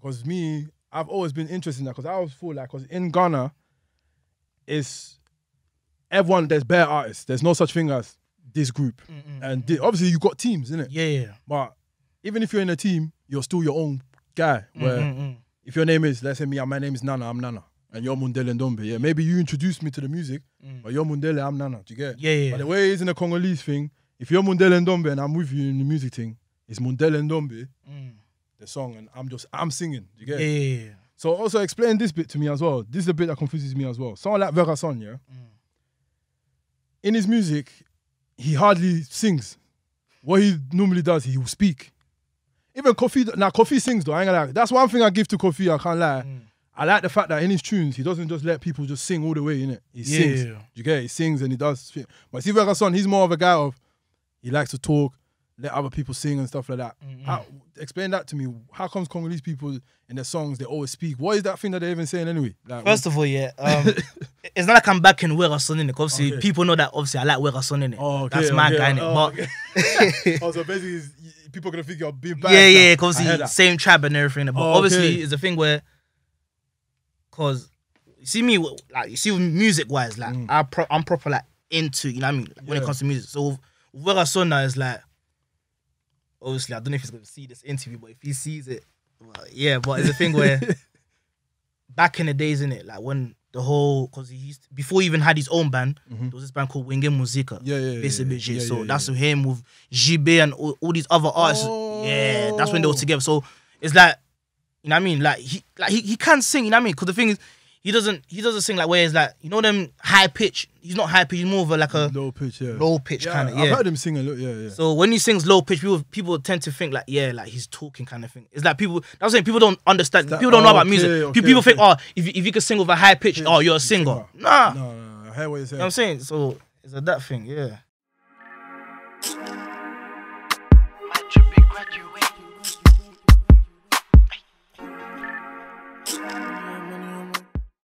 because me, I've always been interested in that because I always feel like because in Ghana, it's everyone there's bare artists. There's no such thing as this group, mm -mm. and mm, th mm. obviously you got teams, it? Yeah, yeah. But even if you're in a team, you're still your own guy. Mm, Where mm if your name is, let's say me, my name is Nana, I'm Nana, and you're Mundele Ndombe. Yeah, maybe you introduced me to the music, but you're Mundele, I'm Nana. Do you get? Yeah, yeah. But the way it is in the Congolese thing, if you're Mundele Ndombe and I'm with you in the music thing, it's Mundele Ndombe. Mm the song and I'm just I'm singing. You get it? Yeah, yeah, So also explain this bit to me as well. This is a bit that confuses me as well. Someone like Vera Son, yeah. Mm. In his music, he hardly sings. What he normally does, he will speak. Even Kofi, now Kofi sings though. I ain't gonna lie. That's one thing I give to Kofi. I can't lie. Mm. I like the fact that in his tunes, he doesn't just let people just sing all the way in it. He yeah, sings. Yeah, yeah. You get it? He sings and he does. But see, Vegason, he's more of a guy of he likes to talk let other people sing and stuff like that. Mm -hmm. how, explain that to me. How comes Congolese people in their songs they always speak? What is that thing that they're even saying anyway? Like, First of all, yeah, um, it's not like I'm back in Wera Son in it. Obviously, okay. people know that. Obviously, I like Wera Son in it. Oh, okay, that's my okay, guy in it. Oh, but oh, so basically, people are gonna think you're being bad. Yeah, yeah, because same tribe and everything. But oh, obviously, it's a thing where, cause you see me like you see music wise, like mm. I am proper like into you know what I mean like, yeah. when it comes to music. So Wera Son is like obviously, I don't know if he's going to see this interview, but if he sees it, well, yeah. But it's a thing where back in the days, in it, like when the whole because he used to, before he even had his own band, mm -hmm. there was this band called Wingen Musica. Yeah, yeah, yeah. Basically, yeah, yeah, so yeah, that's him with GB and all, all, these other artists. Oh. Yeah, that's when they were oh. together. So it's like, you know what I mean? Like he, like he, he can sing. You know what I mean? Because the thing is, he doesn't he doesn't sing like whereas like you know them high pitch. He's not high pitch. He's more of a, like a low pitch, yeah, low pitch yeah, kind of. Yeah, I've heard him sing a lot. Yeah, yeah. So when he sings low pitch, people people tend to think like yeah, like he's talking kind of thing. It's like people. I'm saying people don't understand. That, people don't oh, know about okay, music. Okay, people okay. think oh, if you, if you can sing with a high pitch, pitch oh you're a singer. Nah. No, no, no. I hear what you're saying. You know what I'm saying so. It's a that thing, yeah.